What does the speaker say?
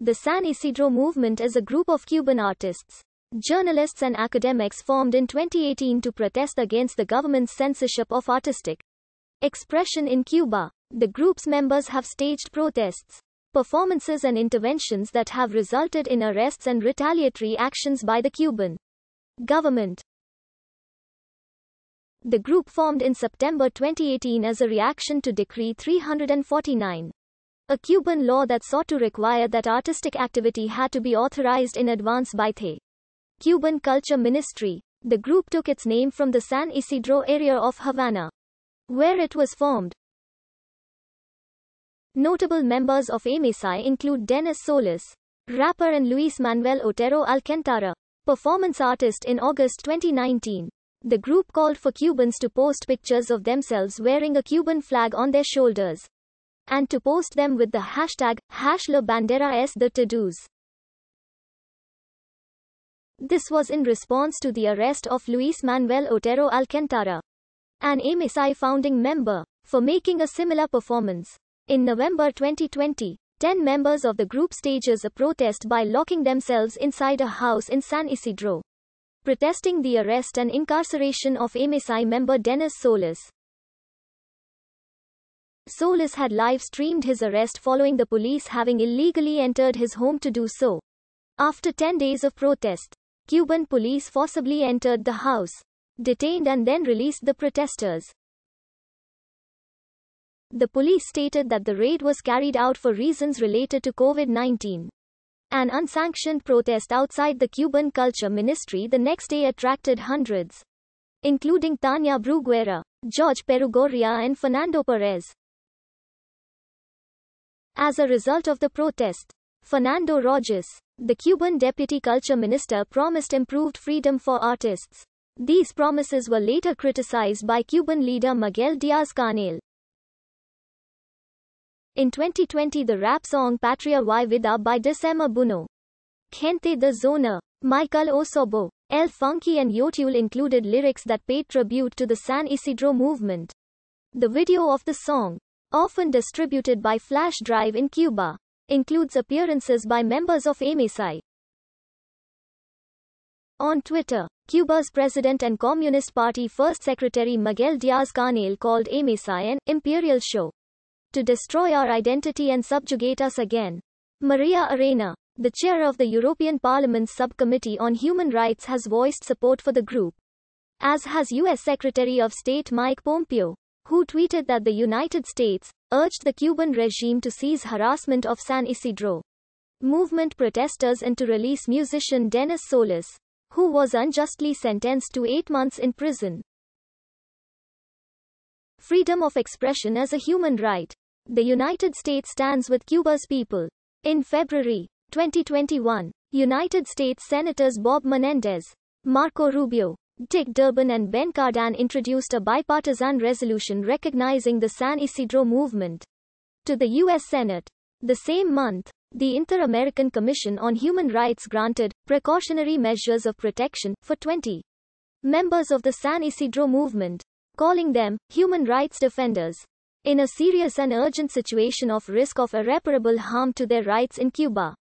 The San Isidro movement is a group of Cuban artists, journalists, and academics formed in 2018 to protest against the government's censorship of artistic expression in Cuba. The group's members have staged protests, performances, and interventions that have resulted in arrests and retaliatory actions by the Cuban government. The group formed in September 2018 as a reaction to Decree 349 a Cuban law that sought to require that artistic activity had to be authorized in advance by the Cuban Culture Ministry. The group took its name from the San Isidro area of Havana, where it was formed. Notable members of AMESI include Dennis Solis, rapper and Luis Manuel Otero Alcantara, performance artist in August 2019. The group called for Cubans to post pictures of themselves wearing a Cuban flag on their shoulders and to post them with the hashtag, hash Bandera es This was in response to the arrest of Luis Manuel Otero Alcantara, an MSI founding member, for making a similar performance. In November 2020, 10 members of the group stages a protest by locking themselves inside a house in San Isidro, protesting the arrest and incarceration of MSI member Dennis Solis. Solis had live streamed his arrest following the police having illegally entered his home to do so. After 10 days of protest, Cuban police forcibly entered the house, detained and then released the protesters. The police stated that the raid was carried out for reasons related to COVID-19. An unsanctioned protest outside the Cuban Culture Ministry the next day attracted hundreds, including Tania Bruguera, George Perugoria and Fernando Perez. As a result of the protest, Fernando Rogers, the Cuban deputy culture minister, promised improved freedom for artists. These promises were later criticized by Cuban leader Miguel Diaz Canel. In 2020, the rap song Patria y Vida by December Buno, Gente de Zona, Michael Osobo, El Funky, and Yotul included lyrics that paid tribute to the San Isidro movement. The video of the song, often distributed by flash drive in Cuba, includes appearances by members of AMESI. On Twitter, Cuba's president and Communist Party First Secretary Miguel Diaz-Canel called AMESI an imperial show to destroy our identity and subjugate us again. Maria Arena, the chair of the European Parliament's Subcommittee on Human Rights has voiced support for the group, as has US Secretary of State Mike Pompeo who tweeted that the United States urged the Cuban regime to cease harassment of San Isidro movement protesters and to release musician Dennis Solis, who was unjustly sentenced to eight months in prison. Freedom of expression is a human right. The United States stands with Cuba's people. In February 2021, United States Senators Bob Menendez, Marco Rubio, Dick Durbin and Ben Cardin introduced a bipartisan resolution recognizing the San Isidro movement to the U.S. Senate. The same month, the Inter American Commission on Human Rights granted precautionary measures of protection for 20 members of the San Isidro movement, calling them human rights defenders. In a serious and urgent situation of risk of irreparable harm to their rights in Cuba.